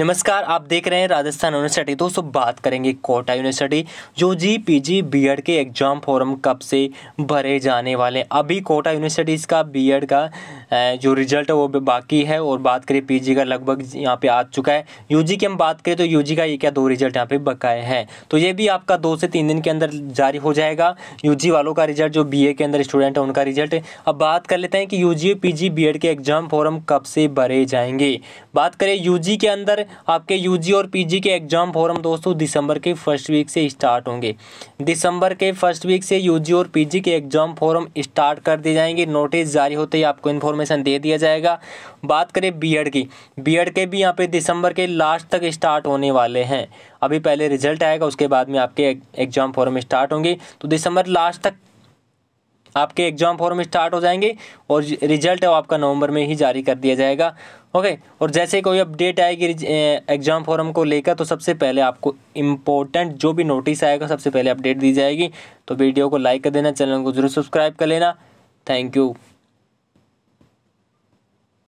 नमस्कार आप देख रहे हैं राजस्थान यूनिवर्सिटी दोस्तों बात करेंगे कोटा यूनिवर्सिटी जो जी पी बीएड के एग्जाम फॉरम कब से भरे जाने वाले अभी कोटा यूनिवर्सिटी इसका बीएड का जो रिजल्ट है वो बाकी है और बात करें पीजी का लगभग यहाँ पे आ चुका है यूजी की हम बात करें तो यूजी का ये क्या दो रिजल्ट यहाँ पे बकाए हैं तो ये भी आपका दो से तीन दिन के अंदर जारी हो जाएगा यूजी वालों का रिजल्ट जो बीए के अंदर स्टूडेंट है उनका रिजल्ट अब बात कर लेते हैं कि यूजी पीजी बीएड के एग्जाम फॉर्म कब से भरे जाएंगे बात करें यूजी के अंदर आपके यूजी और पीजी के एग्जाम फॉर्म दोस्तों दिसंबर के फर्स्ट वीक से स्टार्ट होंगे दिसंबर के फर्स्ट वीक से यूजी और पीजी के एग्जाम फॉर्म स्टार्ट कर दिए जाएंगे नोटिस जारी होते ही आपको इन्फॉर्म इन्फॉर्मेशन दे दिया जाएगा बात करें बीएड की बीएड के भी यहाँ पे दिसंबर के लास्ट तक स्टार्ट होने वाले हैं अभी पहले रिजल्ट आएगा उसके बाद में आपके एग्ज़ाम फॉर्म स्टार्ट होंगे तो दिसंबर लास्ट तक आपके एग्ज़ाम फॉर्म स्टार्ट हो जाएंगे और रिजल्ट वो आपका नवंबर में ही जारी कर दिया जाएगा ओके और जैसे कोई अपडेट आएगी एग्ज़ाम फॉर्म को लेकर तो सबसे पहले आपको इम्पोर्टेंट जो भी नोटिस आएगा सबसे पहले अपडेट दी जाएगी तो वीडियो को लाइक कर देना चैनल को जरूर सब्सक्राइब कर लेना थैंक यू